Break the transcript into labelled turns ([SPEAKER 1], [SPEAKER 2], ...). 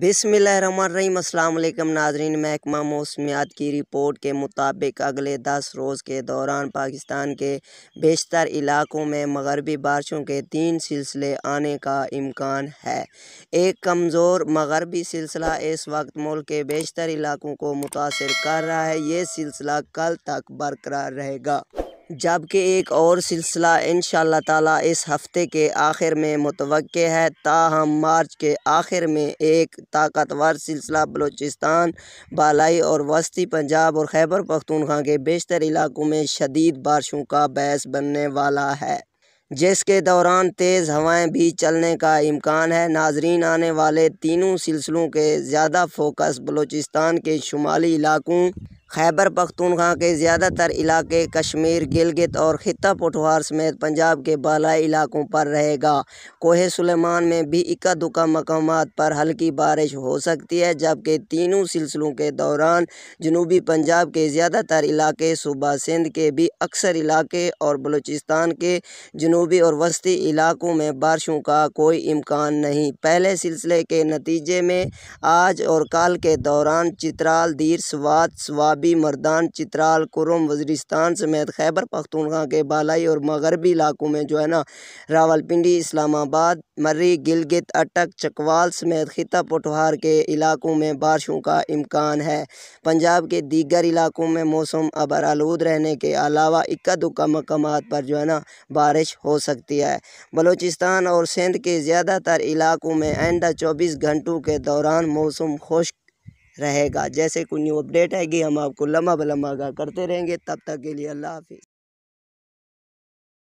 [SPEAKER 1] बिसमीम नाजरीन महकमा मौसमियात की रिपोर्ट के मुताबिक अगले दस रोज़ के दौरान पाकिस्तान के बेशतर इलाकों में मगरबी बारिशों के तीन सिलसिले आने का इम्कान है एक कमज़ोर मगरबी सिलसिला इस वक्त मुल्क के बेशतर इलाकों को मुतासर कर रहा है ये सिलसिला कल तक बरकरार रहेगा जबकि एक और सिलसिला इन ताला इस हफ्ते के आखिर में मुतव है ताहम मार्च के आखिर में एक ताकतवर सिलसिला बलूचिस्तान बालाई और वस्ती पंजाब और खैबर पख्तूनख्वा के बेशतर इलाकों में शदीद बारिशों का बहस बनने वाला है जिसके दौरान तेज़ हवाएं भी चलने का इम्कान है नाजरीन आने वाले तीनों सिलसिलों के ज़्यादा फोकस बलूचिस्तान के शुमाली इलाकों खैबर पख्तूनख्वा के ज़्यादातर इलाके कश्मीर गिलगित और खिता पठवार समेत पंजाब के बालाई इलाकों पर रहेगा कोहे सुलेमान में भी इक्का दुक्का मकाम पर हल्की बारिश हो सकती है जबकि तीनों सिलसिलों के दौरान जनूबी पंजाब के ज़्यादातर इलाके सूबा सिंध के भी अक्सर इलाके और बलूचिस्तान के जनूबी और वस्ती इलाकों में बारिशों का कोई इम्कान नहीं पहले सिलसिले के नतीजे में आज और कल के दौरान चित्राल दीर स्वाद स्वाद राबी मर्दान चित्राल कुरम वजरिस्तान समेत खैबर पख्तूनखा के बालाई और मगरबी इलाकों में जो है ना रावलपिंडी इस्लामाबाद मर्री गिलगित अटक चकवाल समेत खिता पटवार के इलाकों में बारिशों का इम्कान है पंजाब के दीगर इलाकों में मौसम अबर आलूद रहने के अलावा इक्का दुक्का मकाम पर जो है ना बारिश हो सकती है बलूचिस्तान और सिंध के ज़्यादातर इलाकों में आइंदा चौबीस घंटों के दौरान मौसम खुश्क रहेगा जैसे कोई न्यू अपडेट आएगी हम आपको लम्हा ब लम्हा करते रहेंगे तब तक के लिए अल्लाह हाफिज़